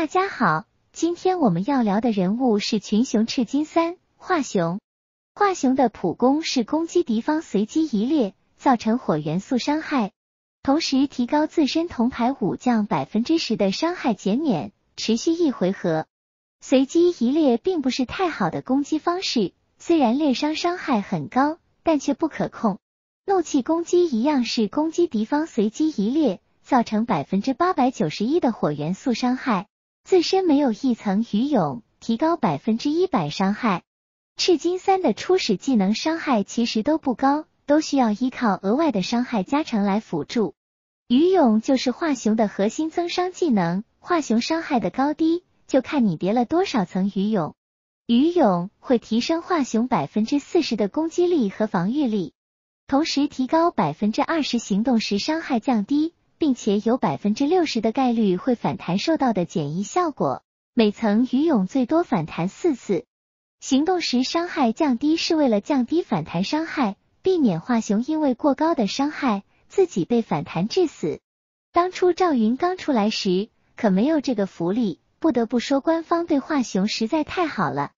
大家好，今天我们要聊的人物是群雄赤金三华雄。华雄的普攻是攻击敌方随机一列，造成火元素伤害，同时提高自身铜牌武将百分之十的伤害减免，持续一回合。随机一列并不是太好的攻击方式，虽然猎伤伤害很高，但却不可控。怒气攻击一样是攻击敌方随机一列，造成百分之八百九十一的火元素伤害。自身没有一层鱼蛹，提高百分之一百伤害。赤金三的初始技能伤害其实都不高，都需要依靠额外的伤害加成来辅助。鱼蛹就是华雄的核心增伤技能，华雄伤害的高低就看你叠了多少层鱼蛹。鱼蛹会提升华雄百分之四十的攻击力和防御力，同时提高百分之二十行动时伤害降低。并且有百分之六十的概率会反弹受到的简易效果，每层鱼涌最多反弹四次。行动时伤害降低是为了降低反弹伤害，避免华雄因为过高的伤害自己被反弹致死。当初赵云刚出来时可没有这个福利，不得不说官方对华雄实在太好了。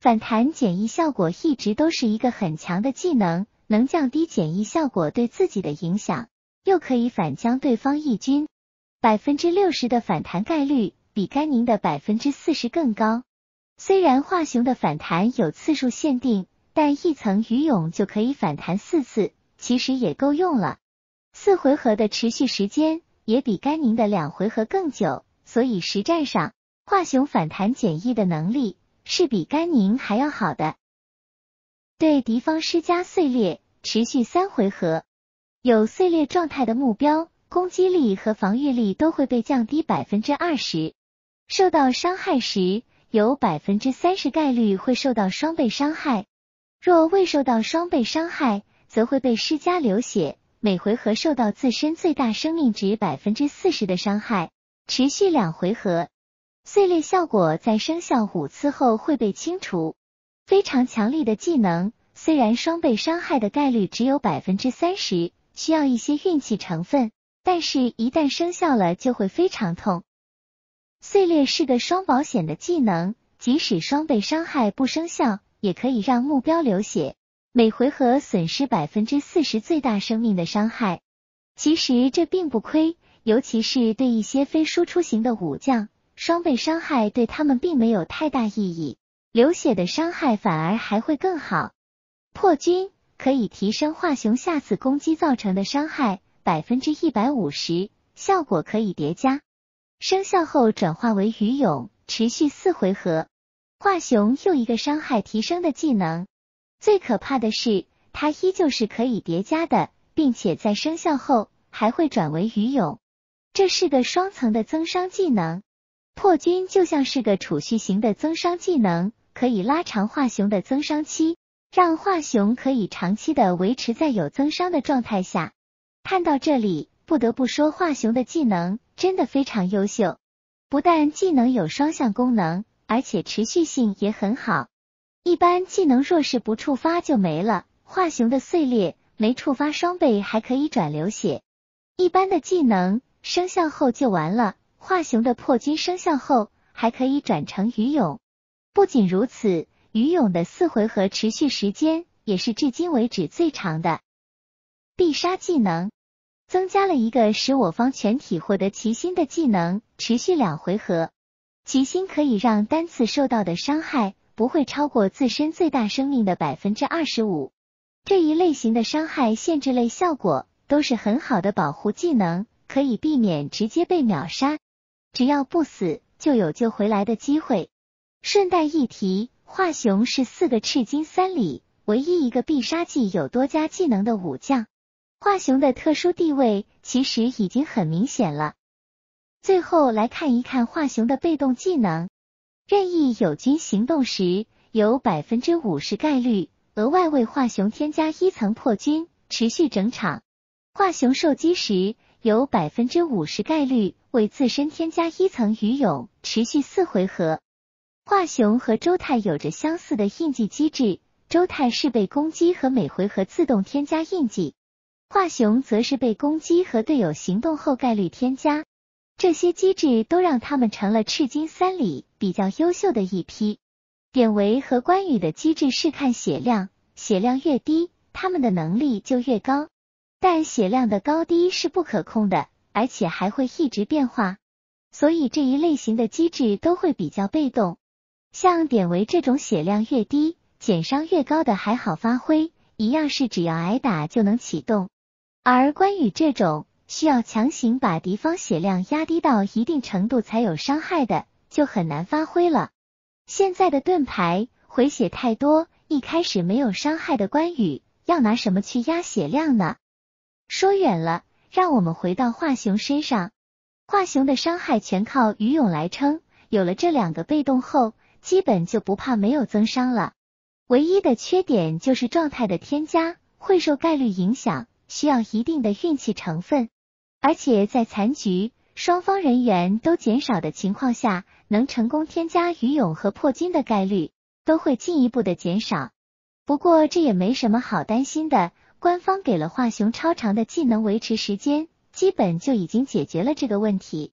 反弹简易效果一直都是一个很强的技能，能降低简易效果对自己的影响。又可以反将对方一军，百分之六十的反弹概率比甘宁的百分之四十更高。虽然华雄的反弹有次数限定，但一层鱼勇就可以反弹四次，其实也够用了。四回合的持续时间也比甘宁的两回合更久，所以实战上，华雄反弹简易的能力是比甘宁还要好的。对敌方施加碎裂，持续三回合。有碎裂状态的目标，攻击力和防御力都会被降低百分之二十。受到伤害时，有百分之三十概率会受到双倍伤害。若未受到双倍伤害，则会被施加流血，每回合受到自身最大生命值百分之四十的伤害，持续两回合。碎裂效果在生效五次后会被清除。非常强力的技能，虽然双倍伤害的概率只有百分之三十。需要一些运气成分，但是，一旦生效了，就会非常痛。碎裂是个双保险的技能，即使双倍伤害不生效，也可以让目标流血，每回合损失百分之四十最大生命的伤害。其实这并不亏，尤其是对一些非输出型的武将，双倍伤害对他们并没有太大意义，流血的伤害反而还会更好。破军。可以提升华雄下次攻击造成的伤害百分之一百五十，效果可以叠加。生效后转化为鱼勇，持续四回合。华雄又一个伤害提升的技能，最可怕的是它依旧是可以叠加的，并且在生效后还会转为鱼勇，这是个双层的增伤技能。破军就像是个储蓄型的增伤技能，可以拉长华雄的增伤期。让华雄可以长期的维持在有增伤的状态下。看到这里，不得不说华雄的技能真的非常优秀，不但技能有双向功能，而且持续性也很好。一般技能若是不触发就没了，华雄的碎裂没触发双倍还可以转流血。一般的技能生效后就完了，华雄的破军生效后还可以转成鱼勇。不仅如此。于勇的四回合持续时间也是至今为止最长的。必杀技能增加了一个使我方全体获得齐心的技能，持续两回合。齐心可以让单次受到的伤害不会超过自身最大生命的百分之二十五。这一类型的伤害限制类效果都是很好的保护技能，可以避免直接被秒杀。只要不死，就有救回来的机会。顺带一提。华雄是四个赤金三里唯一一个必杀技有多加技能的武将。华雄的特殊地位其实已经很明显了。最后来看一看华雄的被动技能：任意友军行动时，有百分之五十概率额外为华雄添加一层破军，持续整场；华雄受击时，有百分之五十概率为自身添加一层鱼勇，持续四回合。华雄和周泰有着相似的印记机制，周泰是被攻击和每回合自动添加印记，华雄则是被攻击和队友行动后概率添加。这些机制都让他们成了赤金三里比较优秀的一批。典韦和关羽的机制是看血量，血量越低，他们的能力就越高，但血量的高低是不可控的，而且还会一直变化，所以这一类型的机制都会比较被动。像典韦这种血量越低、减伤越高的还好发挥，一样是只要挨打就能启动；而关羽这种需要强行把敌方血量压低到一定程度才有伤害的，就很难发挥了。现在的盾牌回血太多，一开始没有伤害的关羽要拿什么去压血量呢？说远了，让我们回到华雄身上，华雄的伤害全靠于勇来撑，有了这两个被动后。基本就不怕没有增伤了，唯一的缺点就是状态的添加会受概率影响，需要一定的运气成分。而且在残局双方人员都减少的情况下，能成功添加鱼勇和破金的概率都会进一步的减少。不过这也没什么好担心的，官方给了华雄超长的技能维持时间，基本就已经解决了这个问题。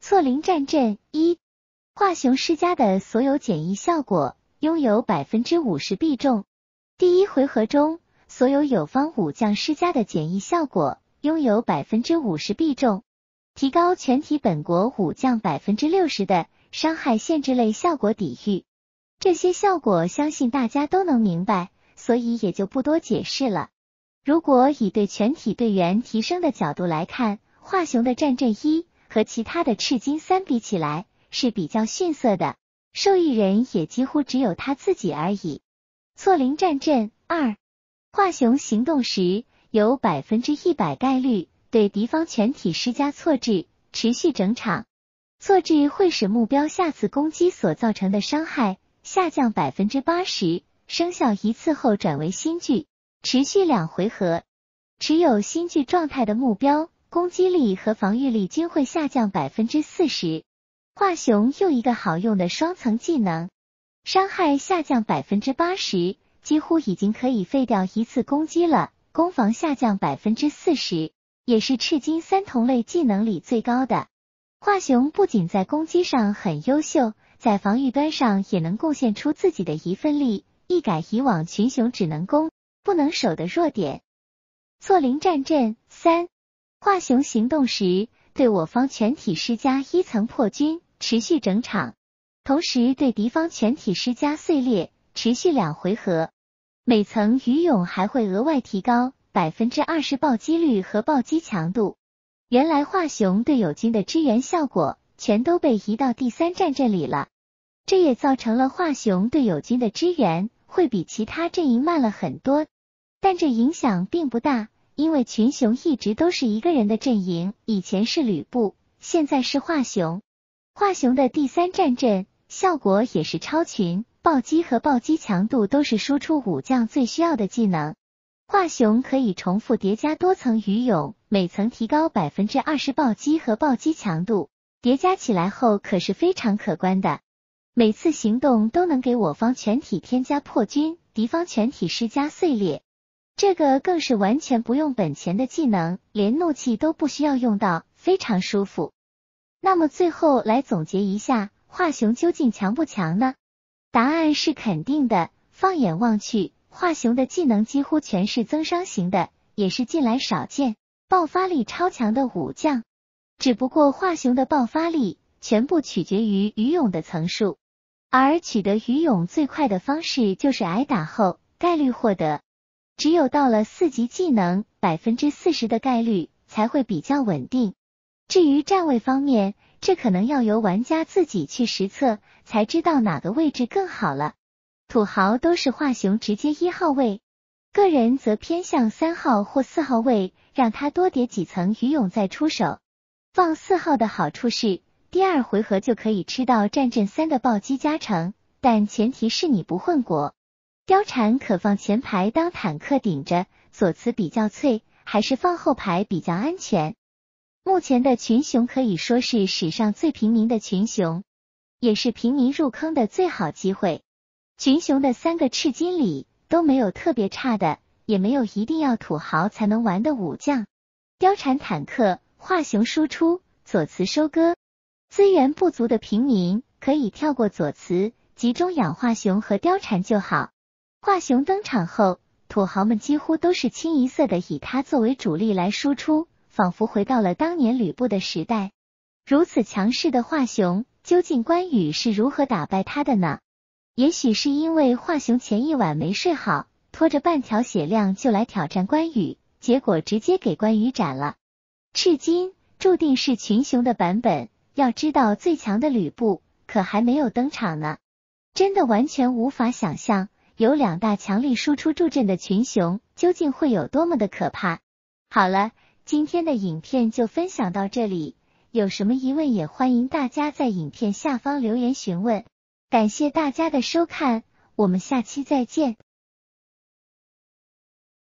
错灵战阵一。华雄施加的所有简易效果拥有百分之五十必中。第一回合中，所有友方武将施加的简易效果拥有百分之五十必中。提高全体本国武将百分之六十的伤害限制类效果抵御。这些效果相信大家都能明白，所以也就不多解释了。如果以对全体队员提升的角度来看，华雄的战阵一和其他的赤金三比起来。是比较逊色的，受益人也几乎只有他自己而已。错灵战阵二，华雄行动时有百分之一百概率对敌方全体施加错质，持续整场。错置会使目标下次攻击所造成的伤害下降百分之八十，生效一次后转为新剧，持续两回合。持有新剧状态的目标攻击力和防御力均会下降百分之四十。华雄又一个好用的双层技能，伤害下降百分之八十，几乎已经可以废掉一次攻击了。攻防下降百分之四十，也是赤金三同类技能里最高的。华雄不仅在攻击上很优秀，在防御端上也能贡献出自己的一份力，一改以往群雄只能攻不能守的弱点。错灵战阵三，华雄行动时。对我方全体施加一层破军，持续整场；同时对敌方全体施加碎裂，持续两回合。每层鱼涌还会额外提高百分之二十暴击率和暴击强度。原来华雄对友军的支援效果全都被移到第三战这里了，这也造成了华雄对友军的支援会比其他阵营慢了很多，但这影响并不大。因为群雄一直都是一个人的阵营，以前是吕布，现在是华雄。华雄的第三战阵效果也是超群，暴击和暴击强度都是输出武将最需要的技能。华雄可以重复叠加多层鱼勇，每层提高百分之二十暴击和暴击强度，叠加起来后可是非常可观的。每次行动都能给我方全体添加破军，敌方全体施加碎裂。这个更是完全不用本钱的技能，连怒气都不需要用到，非常舒服。那么最后来总结一下，华雄究竟强不强呢？答案是肯定的。放眼望去，华雄的技能几乎全是增伤型的，也是近来少见爆发力超强的武将。只不过华雄的爆发力全部取决于鱼勇的层数，而取得鱼勇最快的方式就是挨打后概率获得。只有到了四级技能，百分之四十的概率才会比较稳定。至于站位方面，这可能要由玩家自己去实测才知道哪个位置更好了。土豪都是华雄直接一号位，个人则偏向三号或四号位，让他多叠几层鱼勇再出手。放四号的好处是，第二回合就可以吃到战阵三的暴击加成，但前提是你不混过。貂蝉可放前排当坦克顶着，左慈比较脆，还是放后排比较安全。目前的群雄可以说是史上最平民的群雄，也是平民入坑的最好机会。群雄的三个赤金里都没有特别差的，也没有一定要土豪才能玩的武将。貂蝉坦克，华雄输出，左慈收割。资源不足的平民可以跳过左慈，集中养华雄和貂蝉就好。华雄登场后，土豪们几乎都是清一色的以他作为主力来输出，仿佛回到了当年吕布的时代。如此强势的华雄，究竟关羽是如何打败他的呢？也许是因为华雄前一晚没睡好，拖着半条血量就来挑战关羽，结果直接给关羽斩了。赤金注定是群雄的版本，要知道最强的吕布可还没有登场呢，真的完全无法想象。有两大强力输出助阵的群雄，究竟会有多么的可怕？好了，今天的影片就分享到这里，有什么疑问也欢迎大家在影片下方留言询问。感谢大家的收看，我们下期再见。